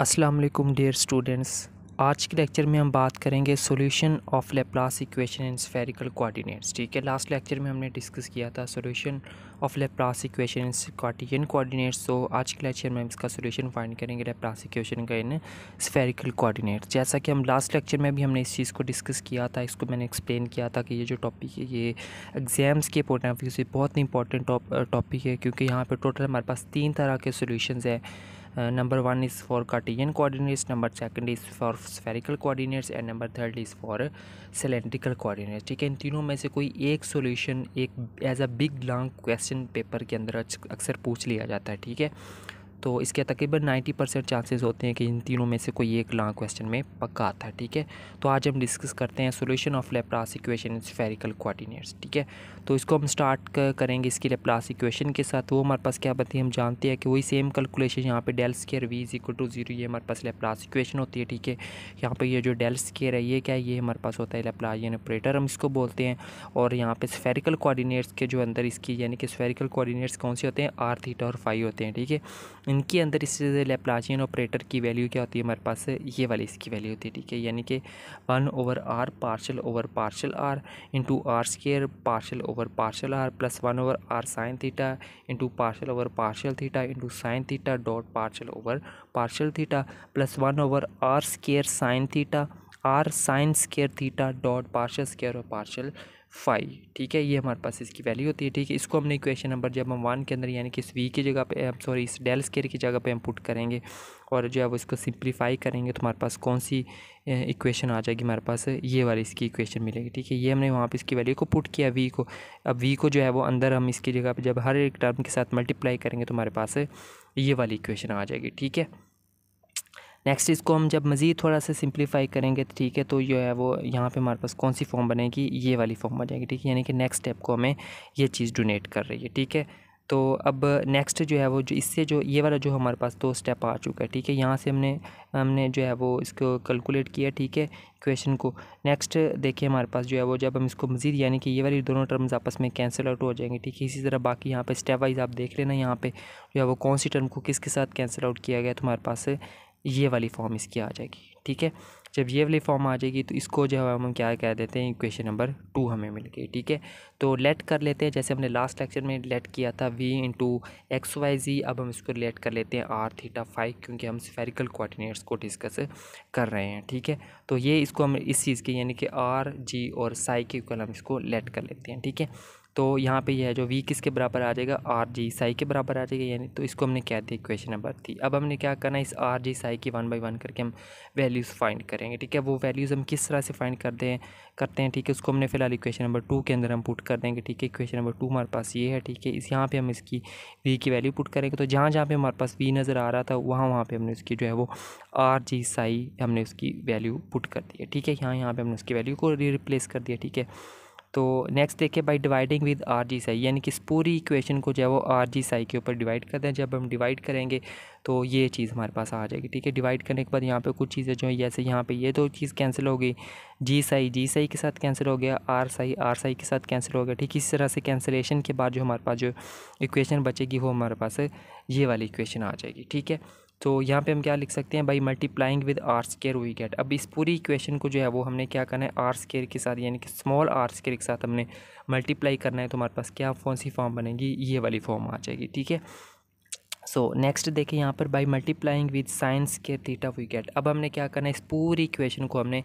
Aslam dear students आज के lecture में हम बात करेंगे solution of Laplace equation in spherical coordinates ठीक है लास्ट लेक्चर में हमने डिस्कस किया था solution of Laplace equation in Cartesian coordinates तो आज के लेक्चर में हम इसका सॉल्यूशन फाइंड करेंगे लेप्लास इक्वेशन का इन स्फेरिकल कोऑर्डिनेट्स जैसा कि हम लास्ट लेक्चर में भी हमने इस चीज़ को डिस्कस किया था इसको मैंने एक्सप्लेन किया था कि ये जो टॉपिक है ये एग्ज़ाम्स के पॉइंट ऑफ व्यू से बहुत ही इंपॉर्टेंट टॉपिक है क्योंकि यहाँ पर टोटल हमारे पास तीन तरह के सोल्यूशन हैं number one is for Cartesian coordinates number second is for spherical coordinates and number third is for cylindrical coordinates ठीक है इन तीनों में से कोई एक सॉल्यूशन एक as a big long question paper के अंदर अक्सर पूछ लिया जाता है ठीक है तो इसके तकरीबन 90 परसेंट चांसेज होते हैं कि इन तीनों में से कोई एक लॉन्ग क्वेश्चन में पक्का आता है ठीक है तो आज हम डिस्कस करते हैं solution of Laplace equation in spherical coordinates ठीक है तो इसको हम स्टार्ट करेंगे इसकी लेप्लास इक्वेशन के साथ वो हमारे पास क्या बताती है हम जानते हैं कि वही सेम कैलकुलेशन यहाँ पे del square V is equal to zero ये हमारे पास लेप्लास इक्वेशन होती है ठीक है यहाँ पर ये जो डेल स्केयर है ये क्या है ये हमारे पास होता है यानी ऑपरेटर हम इसको बोलते हैं और यहाँ पर स्फेरिकल कोऑर्डिनेट्स के जो अंदर इसकी यानी कि स्फेरिकल कोऑर्डिनेट्स कौन से होते हैं आर थीटा और फाइव होते हैं ठीक है इनके अंदर इस लेप्लाजियन ऑपरेटर की वैल्यू क्या होती है हमारे पास ये वाली इसकी वैल्यू होती है ठीक है यानी कि one over R partial over partial R into R square partial over partial R plus one over R sine theta into partial over partial theta into sine theta dot partial over partial theta plus one over R square sine theta R sine square theta dot partial square और partial phi ठीक है ये हमारे पास इसकी value होती है ठीक है इसको हमने इक्वेशन नंबर जब हम वन के अंदर यानी कि इस वी की जगह पे सॉरी इस डेल स्केयर की जगह पे हम पुट करेंगे और जो है वो इसको सिंप्लीफाई करेंगे तो हमारे पास कौन सी इक्वेशन आ जाएगी हमारे पास ये वाली इसकी इक्वेशन मिलेगी ठीक है ये हमने वहाँ पर इसकी वैल्यू को पुट किया वी को अब वी को जो है वो अंदर हम इसकी जगह पर जब हर एक टर्म के साथ मल्टीप्लाई करेंगे तो हमारे पास ये वाली इक्वेशन आ जाएगी ठीक है नेक्स्ट इसको हम जब मज़ीद थोड़ा सा सिंप्लीफाई करेंगे तो ठीक है तो जो है वो यहाँ पे हमारे पास कौन सी फॉर्म बनेगी ये वाली फॉर्म जाएगी ठीक है यानी कि नेक्स्ट स्टेप को हमें ये चीज़ डोनेट कर रही है ठीक है तो अब नेक्स्ट जो है वो जो इससे जो ये वाला जो हमारे पास दो स्टेप आ चुका है ठीक है यहाँ से हमने हमने जो है वो इसको कैलकुलेट किया ठीक है क्वेश्चन को नेक्स्ट देखिए हमारे पास जो है वो जब हम इसको मज़ीद यानी कि ये वाली दोनों टर्म्स आपस में कैंसिल आउट हो जाएंगे ठीक है इसी तरह बाकी यहाँ पे स्टेप वाइज आप देख लेना यहाँ पे जो है वो कौन सी टर्म को किसके साथ कैंसिल आउट किया गया तुम्हारे तो पास ये वाली फॉर्म इसकी आ जाएगी ठीक है जब ये वाली फॉर्म आ जाएगी तो इसको जो है हम क्या कह देते हैं इक्वेशन नंबर टू हमें मिल गई ठीक है तो लेट कर लेते हैं जैसे हमने लास्ट लेक्चर में लेट किया था V into X Y Z अब हम इसको लेट कर लेते हैं आर थीटा फाइव क्योंकि हम स्फेरिकल कोऑर्डिनेट्स को डिस्कस कर रहे हैं ठीक है तो ये इसको हम इस चीज़ के यानी कि आर जी और साई के इक्वल हम इसको लेट कर लेते हैं ठीक है तो यहाँ पे यह है जो वी किसके बराबर आ जाएगा आर जी साई के बराबर आ जाएगा यानी तो इसको हमने क्या दिया इक्वेशन नंबर थी अब हमने क्या करना है इस आर जी साई की वन बाई वन करके हम वैल्यूज़ फाइंड करेंगे ठीक है वो वैल्यूज़ हम किस तरह से फाइंड करते हैं करते हैं ठीक है उसको हमने फिलहाल इक्वेशन नंबर टू के अंदर हम पुट कर देंगे ठीक है इक्वेशन नंबर टू हमारे पास ये है ठीक है इस यहाँ पर हम इसकी वी की वैल्यू पुट करेंगे तो जहाँ जहाँ पर हमारे पास वी नज़र आ रहा था वहाँ वहाँ पर हमने उसकी जो है वो आर जी साई हमने उसकी वैल्यू पुट कर दी है ठीक है यहाँ यहाँ पर हमने उसकी वैल्यू को रिप्लेस कर दिया ठीक है तो नेक्स्ट देखिए by dividing with R Z psi यानी कि इस पूरी इक्वेशन को जो है वो आर जी साई के ऊपर डिवाइड करते हैं जब हम डिवाइड करेंगे तो ये चीज़ हमारे पास आ जाएगी ठीक है डिवाइड करने के बाद यहाँ पे कुछ चीज़ें जो है जैसे यहाँ पे ये दो चीज़ कैंसिल हो गई जी साई जी साई के साथ कैंसिल हो गया आर साई आर साई के साथ कैंसिल हो गया ठीक इस तरह से कैंसिलेशन के बाद जो हमारे पास जो इक्वेशन बचेगी वो हमारे पास ये वाली इक्वेशन आ जाएगी ठीक है तो यहाँ पे हम क्या लिख सकते हैं by multiplying with R square we get अब इस पूरी इक्वेशन को जो है वो हमने क्या करना है आर स्केयर के साथ यानी कि स्मॉल आर स्केयर के साथ हमने मल्टीप्लाई करना है तो हमारे पास क्या कौन सी फॉर्म बनेगी ये वाली फॉर्म आ जाएगी ठीक है सो नेक्स्ट देखें यहाँ पर by multiplying with sine square theta we get अब हमने क्या करना है इस पूरी इक्वेशन को हमने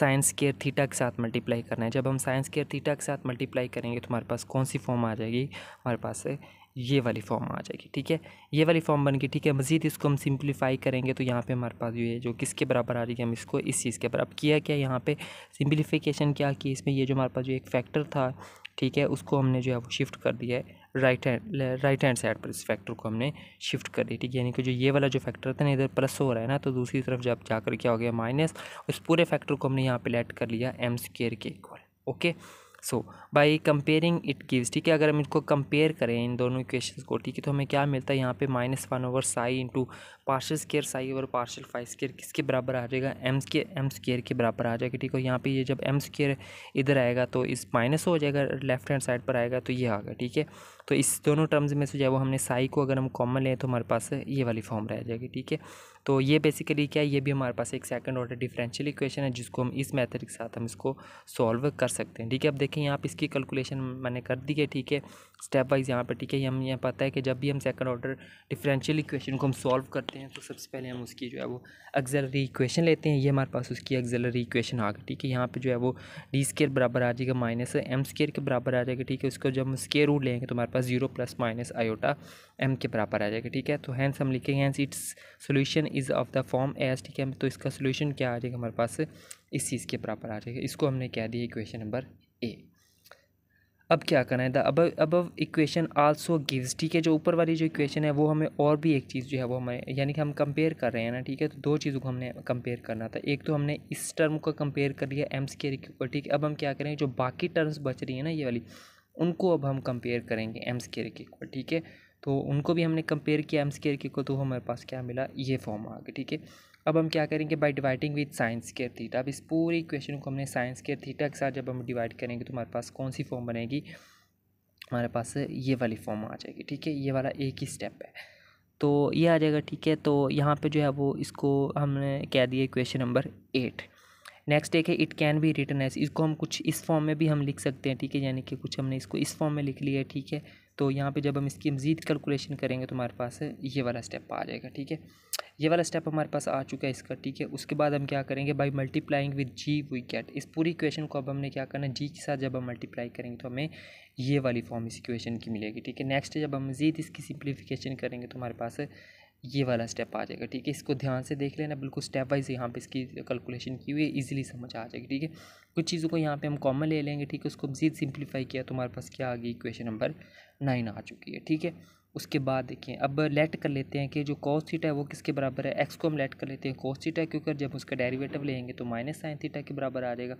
साइंस केयर थीटा के साथ मल्टीप्लाई करना है जब हम साइंस केयर थीटा के साथ मल्टीप्लाई करेंगे तो हमारे पास कौन सी फॉर्म आ जाएगी हमारे पास ये वाली फॉर्म आ जाएगी ठीक है ये वाली फॉर्म बन गई ठीक है मज़ीद इसको हम सिंप्लीफाई करेंगे तो यहाँ पे हमारे पास ये जो किसके बराबर आ रही है हम इसको इस चीज़ के बराबर किया क्या यहाँ पे सिंप्लीफिकेशन क्या की इसमें ये जो हमारे पास जो एक फैक्टर था ठीक है उसको हमने जो है वो शिफ्ट कर दिया है right hand right hand side पर इस फैक्टर को हमने शिफ्ट कर दिया ठीक है यानी कि जो ये वाला जो फैक्टर था ना इधर प्लस हो रहा है ना तो दूसरी तरफ जब जाकर क्या हो गया माइनस उस पूरे फैक्टर को हमने यहाँ पे लेट कर लिया एम स्केयर के equal okay so by comparing it gives ठीक है अगर हम इनको कंपेयर करें इन दोनों इक्वेशन को ठीक है तो हमें क्या मिलता है यहाँ पे minus one over psi into partial square psi over partial phi square किसके बराबर आ जाएगा एम के एम स्केयर के बराबर आ जाएगा ठीक है यहाँ पे ये जब एम स्केयर इधर आएगा तो इस माइनस हो जाएगा लेफ्ट हैंड साइड पर आएगा तो ये आगा ठीक है तो इस दोनों टर्म्स में से जो है वो हमने साई को अगर हम कॉमन लें तो हमारे पास ये वाली फॉर्म रह जाएगी ठीक है तो ये बेसिकली क्या है ये भी हमारे पास एक सेकंड ऑर्डर डिफरेंशियल इक्वेशन है जिसको हम इस मेथड के साथ हम इसको सॉल्व कर सकते हैं ठीक है अब देखें यहाँ पर इसकी कैलकुलेशन मैंने कर दी है ठीक है स्टेप वाइज यहाँ पर ठीक है हम यहाँ पता है कि जब भी हम सेकंड ऑर्डर डिफरेंशियल इक्वेशन को हम सॉल्व करते हैं तो सबसे पहले हम उसकी जो है वो एक्जलरी इक्वेशन लेते हैं ये हमारे पास उसकी एक्जलरी इक्वेशन आ गई ठीक है यहाँ पे जो है वो डी स्केयर बराबर आ जाएगा माइनस एम स्केयर के बराबर आ जाएगा ठीक है उसको जब हम स्केयर रूट लेंगे तो हमारे पास zero plus minus iota M के बराबर आ जाएगा ठीक है तो हैंस हम लिखेंगे hence its solution is of the form S ठीक है तो इसका सोल्यूशन क्या आ जाएगा हमारे पास इस चीज़ के बराबर आ जाएगा इसको हमने कह दिया इक्वेशन नंबर ए अब क्या करना है द अब अब इक्वेशन आल्सो गिव्स ठीक है जो ऊपर वाली जो इक्वेशन है वो हमें और भी एक चीज़ जो है वो हमें यानी कि हम कंपेयर कर रहे हैं ना ठीक है तो दो चीज़ों को हमने कंपेयर करना था एक तो हमने इस टर्म को कंपेयर कर लिया एम्स के ऊपर ठीक है अब हम क्या करेंगे जो बाकी टर्म्स बच रही है ना ये वाली उनको अब हम कंपेयर करेंगे एम्स के ऊपर ठीक है तो उनको भी हमने कंपेयर किया एम्स के को तो हमारे पास क्या मिला ये फॉर्म आ गया ठीक है अब हम क्या करेंगे by dividing with sine square theta अब इस पूरे क्वेश्चन को हमने साइंस केयर थीटा के साथ जब हम डिवाइड करेंगे तो हमारे पास कौन सी फॉर्म बनेगी हमारे पास ये वाली फॉर्म आ जाएगी ठीक है ये वाला एक ही स्टेप है तो ये आ जाएगा ठीक है तो यहाँ पे जो है वो इसको हमने कह दिया क्वेश्चन नंबर एट नेक्स्ट एक है it can be written as इसको हम कुछ इस फॉर्म में भी हम लिख सकते हैं ठीक है यानी कि कुछ हमने इसको इस फॉर्म में लिख लिया है ठीक है तो यहाँ पे जब हम इसकी मज़ीद कैलकुलेशन करेंगे तो हमारे पास ये वाला स्टेप आ जाएगा ठीक है ये वाला स्टेप हमारे पास आ चुका है इसका ठीक है उसके बाद हम क्या करेंगे by multiplying with Z we get इस पूरी इक्वेशन को अब हमने क्या करना जी के साथ जब हम मल्टीप्लाई करेंगे तो हमें ये वाली फॉर्म इस इक्वेशन की मिलेगी ठीक है नेक्स्ट जब हम मज़ीद इसकी सिंप्लीफिकेशन करेंगे तो हमारे पास ये वाला स्टेप आ जाएगा ठीक है इसको ध्यान से देख लेना बिल्कुल स्टेप वाइज यहाँ पे इसकी कैलकुलेशन की हुई है इजीली समझ आ जाएगी ठीक है कुछ चीज़ों को यहाँ पे हम कॉमन ले लेंगे ठीक है उसको मजीद सिंप्लीफाई किया तो हमारे पास क्या आ गई इक्वेशन नंबर नाइन आ चुकी है ठीक है उसके बाद देखिए अब लेट कर लेते हैं कि जो कॉस थीटा है वो किसके बराबर है एक्स को हम लेट कर लेते हैं कॉस थीटा क्योंकि जब उसका डेरिवेटिव लेंगे तो माइनस साइन थीटा के बराबर आ जाएगा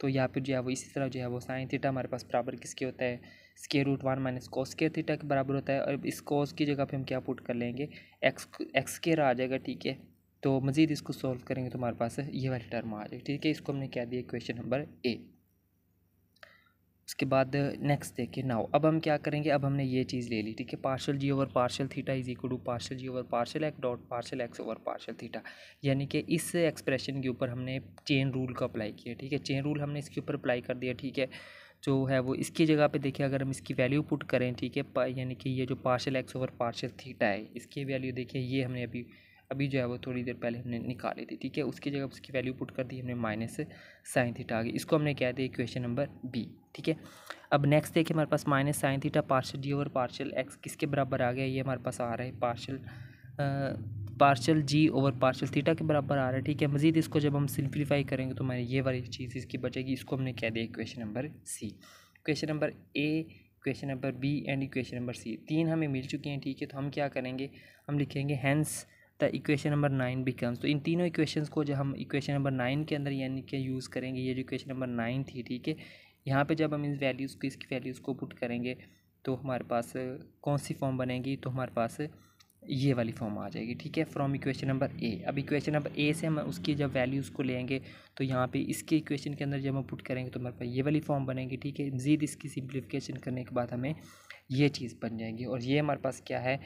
तो या फिर जो है वो इसी तरह जो है वो साइन थीटा हमारे पास बराबर किसके होता है square root one minus cos square theta के बराबर होता है और इस कॉस की जगह पर हम क्या पुट कर लेंगे एक्स एक्स स्केयर आ जाएगा ठीक है तो मज़ीद इसको सॉल्व करेंगे तो हमारे पास ये वाली टर्म आ जाएगी ठीक है इसको हमने क्या दिया क्वेश्चन नंबर ए उसके बाद नेक्स्ट देखिए नाउ अब हम क्या करेंगे अब हमने ये चीज़ ले ली ठीक है partial Z over partial theta is equal to partial Z over partial X dot partial X over partial theta यानी कि इस एक्सप्रेशन के ऊपर हमने चेन रूल को अप्लाई किया ठीक है चेन रूल हमने इसके ऊपर अप्लाई कर दिया ठीक है जो है वो इसकी जगह पे देखिए अगर हम इसकी वैल्यू पुट करें ठीक है यानी कि ये जो partial X over partial theta है इसकी वैल्यू देखिए ये हमने अभी अभी जो है वो थोड़ी देर पहले हमने निकाली थी ठीक है उसकी जगह उसकी वैल्यू पुट कर दी हमने माइनस साइन थीटा आ गई इसको हमने क्या दिया क्वेश्चन नंबर बी ठीक है अब नेक्स्ट देखिए हमारे पास minus sine theta partial Z over partial X किसके बराबर आ गया ये हमारे पास आ रहा है partial partial Z over partial theta के बराबर आ रहा है ठीक है मजीद इसको जब हम सिंप्लीफाई करेंगे तो हमारी ये वाली चीज़ इसकी बचेगी इसको हमने क्या दिया question number C question number A question number B and question number C तीन हमें मिल चुकी हैं ठीक है तो हम क्या करेंगे हम लिखेंगे hence the equation number nine becomes तो इन तीनों इक्वेशंस को जब हम इक्वेशन नंबर नाइन के अंदर यानी कि यूज़ करेंगे ये जो इक्वेशन नंबर नाइन थी ठीक है यहाँ पे जब हम इन वैल्यूज़ को इसकी वैल्यूज़ को पुट करेंगे तो हमारे पास कौन सी फॉर्म बनेगी तो हमारे पास ये वाली फॉर्म आ जाएगी ठीक है फ्रॉम इक्वेशन नंबर ए अब इक्वेशन नंबर ए से हम उसकी जब वैल्यूज़ को लेंगे तो यहाँ पे इसके इक्वेशन के अंदर जब हम पुट करेंगे तो हमारे पास ये वाली फॉर्म बनेगी ठीक है मज़ीद इसकी सिंप्लीफिकेशन करने के बाद हमें ये चीज़ बन जाएगी और ये हमारे पास क्या है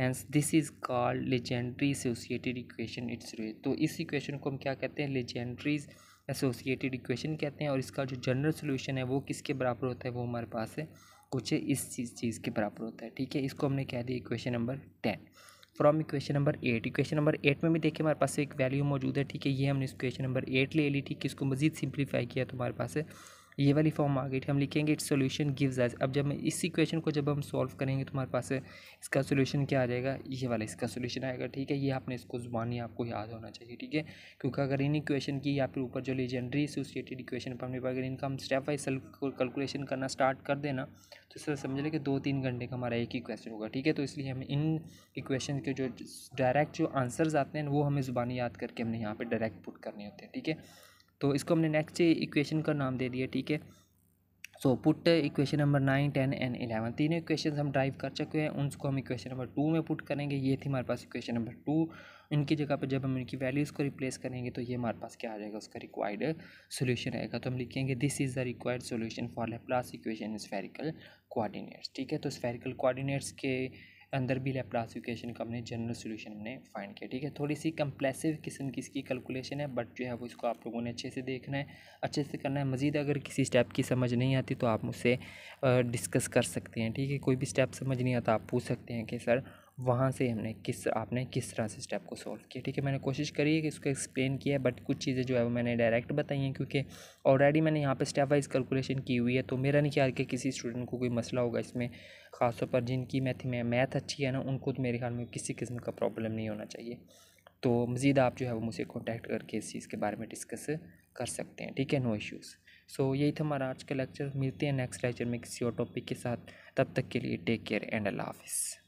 hence this is called Legendre associated equation it's ray तो इस इक्वेशन को हम क्या कहते हैं लेजेंड्रीज एसोसिएटेड इक्वेशन कहते हैं और इसका जो जनरल सोल्यूशन है वो किसके बराबर होता है वो हमारे पास है कुछ इस चीज़ चीज़ के बराबर होता है ठीक है इसको हमने कह दिया equation number ten from equation number eight equation number eight में भी देखिए हमारे पास एक वैल्यू मौजूद है ठीक है ये हमने इक्वेशन नंबर एट ले ली ठीक है इसको मजीद सिंप्लीफाई किया तो हमारे पास है ये वाली फॉर्म आ गई हम लिखेंगे इट्स सोल्यूशन गिव्स एज अब जब इसी क्वेश्चन को जब हम सॉल्व करेंगे तुम्हारे पास इसका सोल्यूशन क्या आ जाएगा ये वाला इसका सोल्यूशन आएगा ठीक है ये आपने इसको जुबानी आपको याद होना चाहिए ठीक है क्योंकि अगर इन इक्वेशन की या फिर ऊपर जो लीजेंडरी एसोसिएटेड इक्वेशन पर हमने अगर इनका हम स्टेप बाई वाइज कैलकुलेशन करना स्टार्ट कर देना तो सर समझ लें कि दो तीन घंटे का हमारा एक ही क्वेश्चन होगा ठीक है तो इसलिए हम इन इक्वेशन के जो डायरेक्ट जो आंसर्स आते हैं वो हमें ज़ुबानी याद करके हमने यहाँ पर डायरेक्ट पुट करने होते हैं ठीक है तो इसको हमने नेक्स्ट इक्वेशन का नाम दे दिया ठीक है so put equation number nine ten and eleven तीनों इक्वेशन हम ड्राइव कर चुके हैं उनको हम इक्वेशन नंबर टू में पुट करेंगे ये थी हमारे पास इक्वेशन नंबर टू इनकी जगह पर जब हम इनकी वैल्यूज़ को रिप्लेस करेंगे तो ये हमारे पास क्या आ जाएगा उसका रिक्वायर्ड सोल्यूशन आएगा तो हम लिखेंगे this is the required solution for Laplace equation in spherical coordinates ठीक है तो स्फेरिकल कोआर्डिनेट्स के अंदर भी लेप्रासिफिकेशन का हमने जनरल सोल्यूशन हमने फाइंड किया ठीक है थोड़ी सी कंप्लेसिव किस्म की इसकी कैलकुलेशन है बट जो है वो इसको आप लोगों ने अच्छे से देखना है अच्छे से करना है मज़ीद अगर किसी स्टेप की समझ नहीं आती तो आप मुझसे डिस्कस कर सकते हैं ठीक है कोई भी स्टेप समझ नहीं आता आप पूछ सकते हैं कि सर वहाँ से हमने किस आपने किस तरह से स्टेप को सोल्व किया ठीक है मैंने कोशिश करी है कि इसको एक्सप्लेन किया है बट कुछ चीज़ें जो है वो मैंने डायरेक्ट बताई हैं क्योंकि ऑलरेडी मैंने यहाँ पे स्टेप वाइज कैलकुलेशन की हुई है तो मेरा नहीं ख्याल कि किसी स्टूडेंट को कोई मसला होगा इसमें ख़ासतौर पर जिनकी मैथ में मैथ अच्छी है ना उनको तो मेरे ख्याल में किसी किस्म का प्रॉब्लम नहीं होना चाहिए तो मज़ीद आप जो है वो मुझे कॉन्टैक्ट करके इस चीज़ के बारे में डिस्कस कर सकते हैं ठीक है नो इश्यूज़ सो यही था हमारा आज का लेक्चर मिलते हैं नेक्स्ट लेक्चर में किसी और टॉपिक के साथ तब तक के लिए टेक केयर एंड अल्लाह हाफिज़